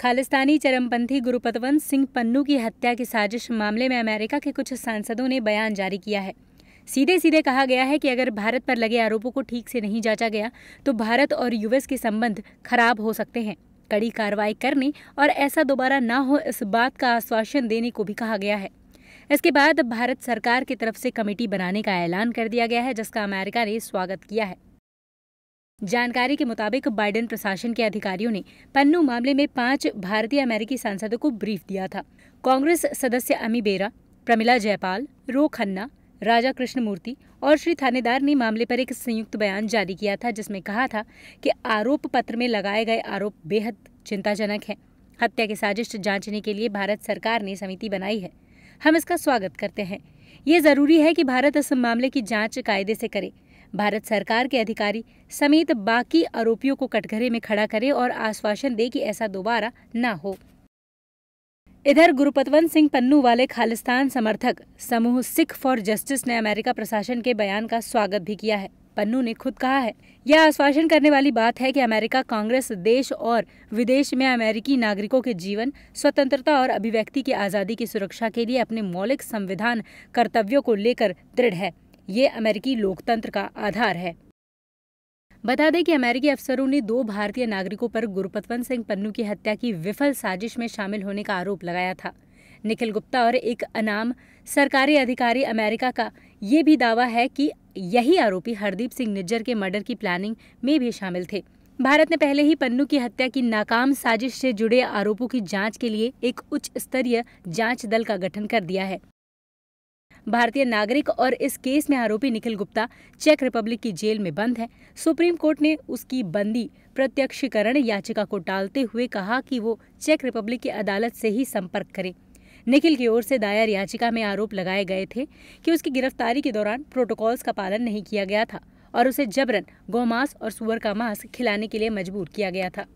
खालिस्तानी चरमपंथी गुरुपतवंत सिंह पन्नू की हत्या की साजिश मामले में अमेरिका के कुछ सांसदों ने बयान जारी किया है सीधे सीधे कहा गया है कि अगर भारत पर लगे आरोपों को ठीक से नहीं जांचा गया तो भारत और यूएस के संबंध खराब हो सकते हैं कड़ी कार्रवाई करने और ऐसा दोबारा ना हो इस बात का आश्वासन देने को भी कहा गया है इसके बाद भारत सरकार की तरफ से कमेटी बनाने का ऐलान कर दिया गया है जिसका अमेरिका ने स्वागत किया है जानकारी के मुताबिक बाइडेन प्रशासन के अधिकारियों ने पन्नू मामले में पांच भारतीय अमेरिकी सांसदों को ब्रीफ दिया था कांग्रेस सदस्य अमी बेरा प्रमिला जयपाल रो खन्ना राजा कृष्णमूर्ति और श्री थानेदार ने मामले पर एक संयुक्त बयान जारी किया था जिसमें कहा था कि आरोप पत्र में लगाए गए आरोप बेहद चिंताजनक है हत्या की साजिश जांचने के लिए भारत सरकार ने समिति बनाई है हम इसका स्वागत करते हैं ये जरूरी है कि भारत इस मामले की जांच कायदे से करे भारत सरकार के अधिकारी समेत बाकी आरोपियों को कटघरे में खड़ा करे और आश्वासन दे कि ऐसा दोबारा न हो इधर गुरुपतवंत सिंह पन्नू वाले खालिस्तान समर्थक समूह सिख फॉर जस्टिस ने अमेरिका प्रशासन के बयान का स्वागत भी किया है पन्नू ने खुद कहा है यह आश्वासन करने वाली बात है कि अमेरिका कांग्रेस देश और विदेश में अमेरिकी नागरिकों के जीवन स्वतंत्रता और अभिव्यक्ति की आज़ादी की सुरक्षा के लिए अपने मौलिक संविधान कर्तव्यों को लेकर दृढ़ है ये अमेरिकी लोकतंत्र का आधार है बता दें कि अमेरिकी अफसरों ने दो भारतीय नागरिकों पर गुरुपतवंत सिंह पन्नू की हत्या की विफल साजिश में शामिल होने का आरोप लगाया था निखिल गुप्ता और एक अनाम सरकारी अधिकारी अमेरिका का ये भी दावा है कि यही आरोपी हरदीप सिंह निज्जर के मर्डर की प्लानिंग में भी शामिल थे भारत ने पहले ही पन्नू की हत्या की नाकाम साजिश से जुड़े आरोपों की जांच के लिए एक उच्च स्तरीय जांच दल का गठन कर दिया है भारतीय नागरिक और इस केस में आरोपी निखिल गुप्ता चेक रिपब्लिक की जेल में बंद है सुप्रीम कोर्ट ने उसकी बंदी प्रत्यक्षीकरण याचिका को टालते हुए कहा कि वो चेक रिपब्लिक की अदालत से ही संपर्क करे निखिल की ओर से दायर याचिका में आरोप लगाए गए थे कि उसकी गिरफ्तारी के दौरान प्रोटोकॉल्स का पालन नहीं किया गया था और उसे जबरन गौमांस और सुअर का मांस खिलाने के लिए मजबूर किया गया था